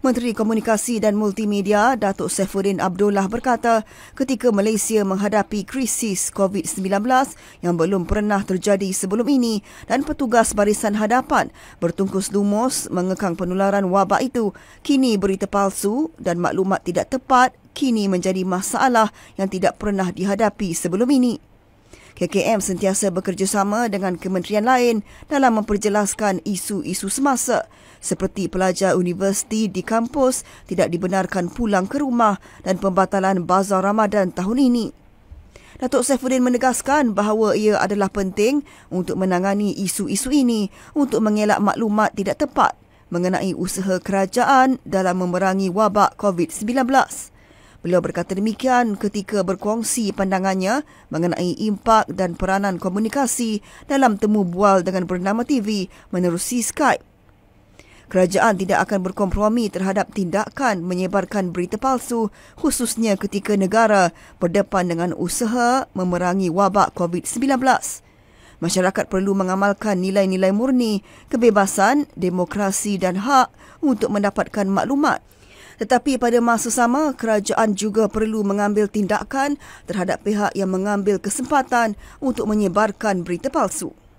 Menteri Komunikasi dan Multimedia Datuk Saifuddin Abdullah berkata ketika Malaysia menghadapi krisis COVID-19 yang belum pernah terjadi sebelum ini dan petugas barisan hadapan bertungkus lumus mengekang penularan wabak itu, kini berita palsu dan maklumat tidak tepat kini menjadi masalah yang tidak pernah dihadapi sebelum ini. KKM sentiasa bekerjasama dengan kementerian lain dalam memperjelaskan isu-isu semasa seperti pelajar universiti di kampus tidak dibenarkan pulang ke rumah dan pembatalan bazar Ramadan tahun ini. Datuk Saifuddin menegaskan bahawa ia adalah penting untuk menangani isu-isu ini untuk mengelak maklumat tidak tepat mengenai usaha kerajaan dalam memerangi wabak COVID-19. Beliau berkata demikian ketika berkongsi pandangannya mengenai impak dan peranan komunikasi dalam temu bual dengan bernama TV menerusi Skype. Kerajaan tidak akan berkompromi terhadap tindakan menyebarkan berita palsu khususnya ketika negara berdepan dengan usaha memerangi wabak COVID-19. Masyarakat perlu mengamalkan nilai-nilai murni, kebebasan, demokrasi dan hak untuk mendapatkan maklumat tetapi pada masa sama, kerajaan juga perlu mengambil tindakan terhadap pihak yang mengambil kesempatan untuk menyebarkan berita palsu.